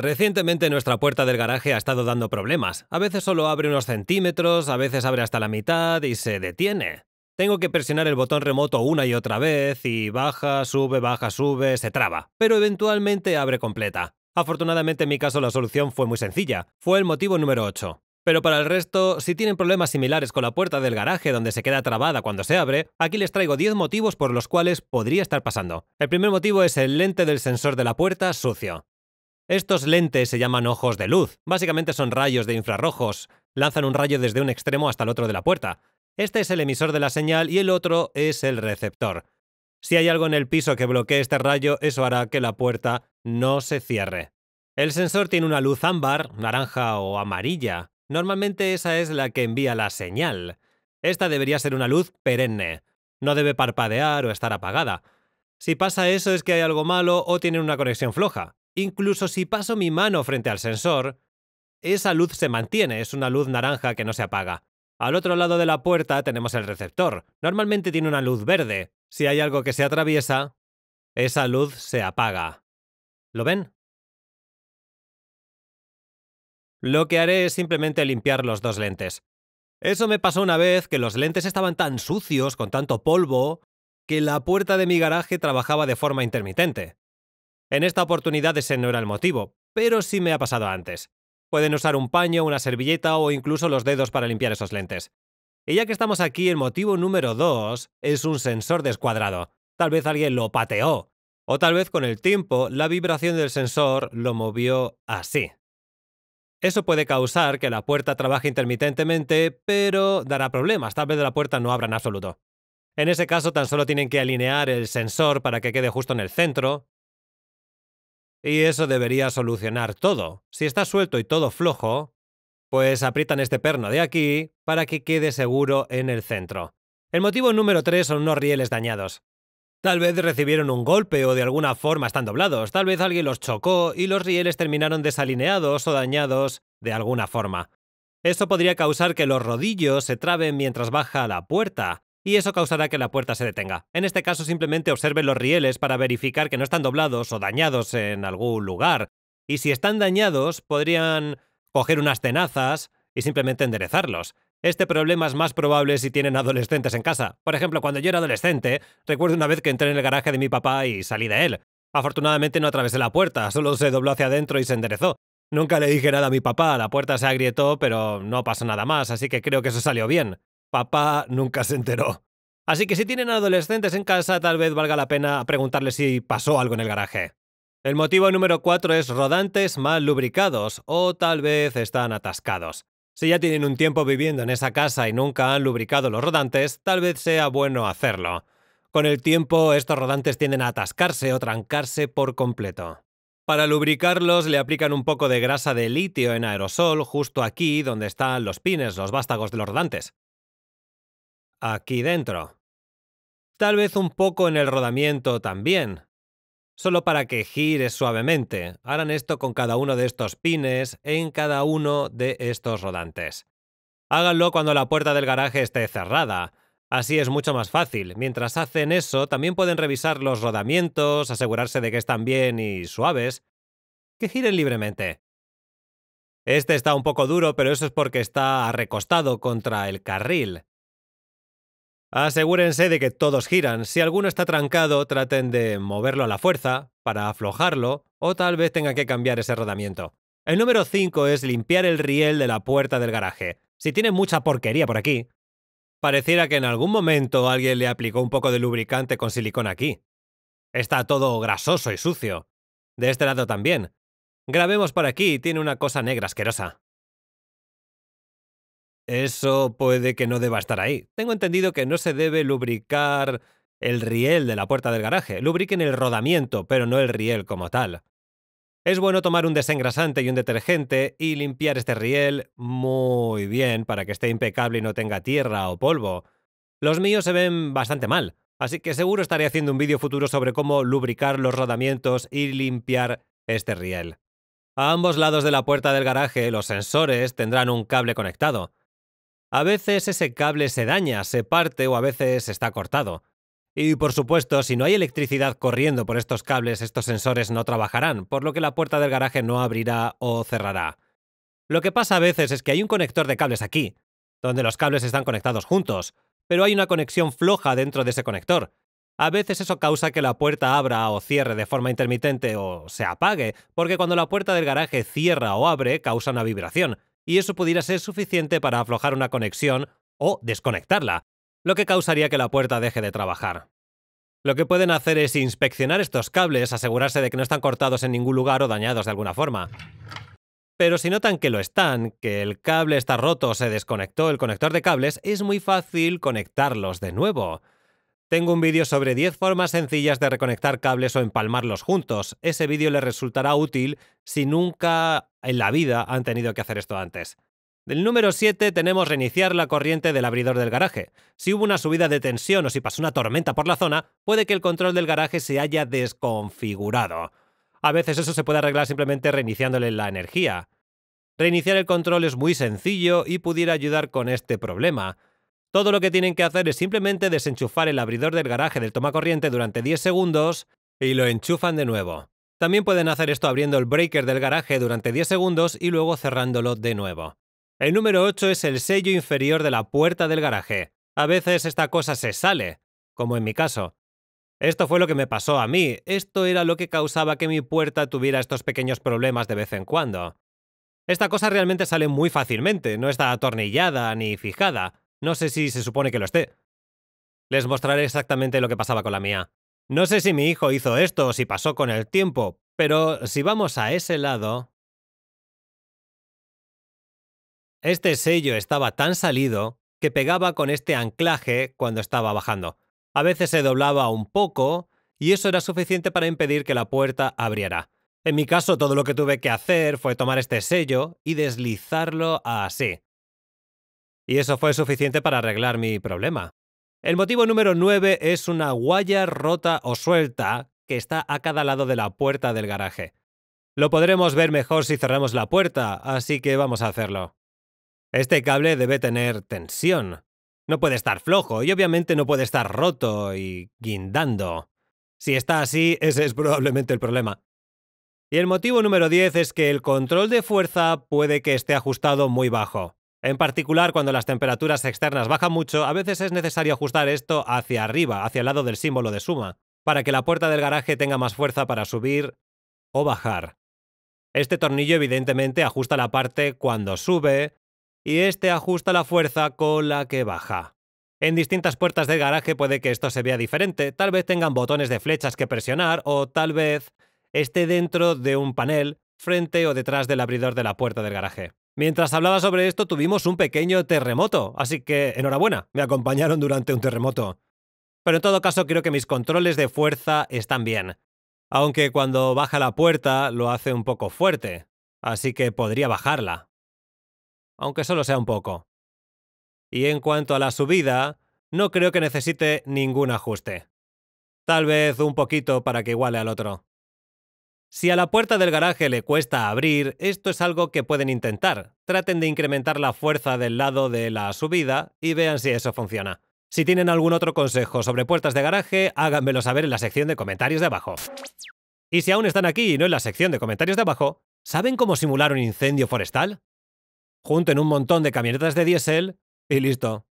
Recientemente nuestra puerta del garaje ha estado dando problemas. A veces solo abre unos centímetros, a veces abre hasta la mitad y se detiene. Tengo que presionar el botón remoto una y otra vez y baja, sube, baja, sube, se traba, pero eventualmente abre completa. Afortunadamente en mi caso la solución fue muy sencilla, fue el motivo número 8. Pero para el resto, si tienen problemas similares con la puerta del garaje donde se queda trabada cuando se abre, aquí les traigo 10 motivos por los cuales podría estar pasando. El primer motivo es el lente del sensor de la puerta sucio. Estos lentes se llaman ojos de luz, básicamente son rayos de infrarrojos, lanzan un rayo desde un extremo hasta el otro de la puerta. Este es el emisor de la señal y el otro es el receptor. Si hay algo en el piso que bloquee este rayo, eso hará que la puerta no se cierre. El sensor tiene una luz ámbar, naranja o amarilla. Normalmente esa es la que envía la señal. Esta debería ser una luz perenne. No debe parpadear o estar apagada. Si pasa eso es que hay algo malo o tienen una conexión floja. Incluso si paso mi mano frente al sensor, esa luz se mantiene, es una luz naranja que no se apaga. Al otro lado de la puerta tenemos el receptor. Normalmente tiene una luz verde. Si hay algo que se atraviesa, esa luz se apaga. ¿Lo ven? Lo que haré es simplemente limpiar los dos lentes. Eso me pasó una vez que los lentes estaban tan sucios, con tanto polvo, que la puerta de mi garaje trabajaba de forma intermitente. En esta oportunidad ese no era el motivo, pero sí me ha pasado antes. Pueden usar un paño, una servilleta o incluso los dedos para limpiar esos lentes. Y ya que estamos aquí, el motivo número dos es un sensor descuadrado. Tal vez alguien lo pateó. O tal vez con el tiempo la vibración del sensor lo movió así. Eso puede causar que la puerta trabaje intermitentemente, pero dará problemas. Tal vez la puerta no abra en absoluto. En ese caso tan solo tienen que alinear el sensor para que quede justo en el centro, y eso debería solucionar todo. Si está suelto y todo flojo, pues aprietan este perno de aquí para que quede seguro en el centro. El motivo número 3 son unos rieles dañados. Tal vez recibieron un golpe o de alguna forma están doblados, tal vez alguien los chocó y los rieles terminaron desalineados o dañados de alguna forma. Esto podría causar que los rodillos se traben mientras baja la puerta, y eso causará que la puerta se detenga. En este caso simplemente observe los rieles para verificar que no están doblados o dañados en algún lugar. Y si están dañados, podrían coger unas tenazas y simplemente enderezarlos. Este problema es más probable si tienen adolescentes en casa. Por ejemplo, cuando yo era adolescente, recuerdo una vez que entré en el garaje de mi papá y salí de él. Afortunadamente no atravesé la puerta, solo se dobló hacia adentro y se enderezó. Nunca le dije nada a mi papá, la puerta se agrietó, pero no pasó nada más, así que creo que eso salió bien papá nunca se enteró. Así que si tienen adolescentes en casa, tal vez valga la pena preguntarles si pasó algo en el garaje. El motivo número 4 es rodantes mal lubricados o tal vez están atascados. Si ya tienen un tiempo viviendo en esa casa y nunca han lubricado los rodantes, tal vez sea bueno hacerlo. Con el tiempo, estos rodantes tienden a atascarse o trancarse por completo. Para lubricarlos le aplican un poco de grasa de litio en aerosol justo aquí donde están los pines, los vástagos de los rodantes aquí dentro. Tal vez un poco en el rodamiento también, solo para que gire suavemente. Harán esto con cada uno de estos pines en cada uno de estos rodantes. Háganlo cuando la puerta del garaje esté cerrada. Así es mucho más fácil. Mientras hacen eso, también pueden revisar los rodamientos, asegurarse de que están bien y suaves. Que giren libremente. Este está un poco duro, pero eso es porque está recostado contra el carril. Asegúrense de que todos giran. Si alguno está trancado, traten de moverlo a la fuerza, para aflojarlo, o tal vez tenga que cambiar ese rodamiento. El número 5 es limpiar el riel de la puerta del garaje. Si tiene mucha porquería por aquí, pareciera que en algún momento alguien le aplicó un poco de lubricante con silicón aquí. Está todo grasoso y sucio. De este lado también. Grabemos por aquí, tiene una cosa negra asquerosa. Eso puede que no deba estar ahí. Tengo entendido que no se debe lubricar el riel de la puerta del garaje. Lubriquen el rodamiento, pero no el riel como tal. Es bueno tomar un desengrasante y un detergente y limpiar este riel muy bien para que esté impecable y no tenga tierra o polvo. Los míos se ven bastante mal, así que seguro estaré haciendo un vídeo futuro sobre cómo lubricar los rodamientos y limpiar este riel. A ambos lados de la puerta del garaje los sensores tendrán un cable conectado. A veces ese cable se daña, se parte o a veces está cortado. Y por supuesto, si no hay electricidad corriendo por estos cables, estos sensores no trabajarán, por lo que la puerta del garaje no abrirá o cerrará. Lo que pasa a veces es que hay un conector de cables aquí, donde los cables están conectados juntos, pero hay una conexión floja dentro de ese conector. A veces eso causa que la puerta abra o cierre de forma intermitente o se apague, porque cuando la puerta del garaje cierra o abre causa una vibración, y eso pudiera ser suficiente para aflojar una conexión o desconectarla, lo que causaría que la puerta deje de trabajar. Lo que pueden hacer es inspeccionar estos cables, asegurarse de que no están cortados en ningún lugar o dañados de alguna forma. Pero si notan que lo están, que el cable está roto o se desconectó el conector de cables, es muy fácil conectarlos de nuevo. Tengo un vídeo sobre 10 formas sencillas de reconectar cables o empalmarlos juntos. Ese vídeo le resultará útil si nunca en la vida han tenido que hacer esto antes. Del número 7 tenemos reiniciar la corriente del abridor del garaje. Si hubo una subida de tensión o si pasó una tormenta por la zona, puede que el control del garaje se haya desconfigurado. A veces eso se puede arreglar simplemente reiniciándole la energía. Reiniciar el control es muy sencillo y pudiera ayudar con este problema. Todo lo que tienen que hacer es simplemente desenchufar el abridor del garaje del tomacorriente durante 10 segundos y lo enchufan de nuevo. También pueden hacer esto abriendo el breaker del garaje durante 10 segundos y luego cerrándolo de nuevo. El número 8 es el sello inferior de la puerta del garaje. A veces esta cosa se sale, como en mi caso. Esto fue lo que me pasó a mí, esto era lo que causaba que mi puerta tuviera estos pequeños problemas de vez en cuando. Esta cosa realmente sale muy fácilmente, no está atornillada ni fijada, no sé si se supone que lo esté. Les mostraré exactamente lo que pasaba con la mía. No sé si mi hijo hizo esto o si pasó con el tiempo, pero si vamos a ese lado... Este sello estaba tan salido que pegaba con este anclaje cuando estaba bajando. A veces se doblaba un poco y eso era suficiente para impedir que la puerta abriera. En mi caso, todo lo que tuve que hacer fue tomar este sello y deslizarlo así y eso fue suficiente para arreglar mi problema. El motivo número 9 es una guaya rota o suelta que está a cada lado de la puerta del garaje. Lo podremos ver mejor si cerramos la puerta, así que vamos a hacerlo. Este cable debe tener tensión. No puede estar flojo y obviamente no puede estar roto y guindando. Si está así, ese es probablemente el problema. Y el motivo número 10 es que el control de fuerza puede que esté ajustado muy bajo. En particular, cuando las temperaturas externas bajan mucho, a veces es necesario ajustar esto hacia arriba, hacia el lado del símbolo de suma, para que la puerta del garaje tenga más fuerza para subir o bajar. Este tornillo evidentemente ajusta la parte cuando sube y este ajusta la fuerza con la que baja. En distintas puertas del garaje puede que esto se vea diferente, tal vez tengan botones de flechas que presionar o tal vez esté dentro de un panel, frente o detrás del abridor de la puerta del garaje. Mientras hablaba sobre esto tuvimos un pequeño terremoto, así que enhorabuena, me acompañaron durante un terremoto. Pero en todo caso creo que mis controles de fuerza están bien. Aunque cuando baja la puerta lo hace un poco fuerte, así que podría bajarla. Aunque solo sea un poco. Y en cuanto a la subida, no creo que necesite ningún ajuste. Tal vez un poquito para que iguale al otro. Si a la puerta del garaje le cuesta abrir, esto es algo que pueden intentar. Traten de incrementar la fuerza del lado de la subida y vean si eso funciona. Si tienen algún otro consejo sobre puertas de garaje, háganmelo saber en la sección de comentarios de abajo. Y si aún están aquí y no en la sección de comentarios de abajo, ¿saben cómo simular un incendio forestal? Junten un montón de camionetas de diésel y listo.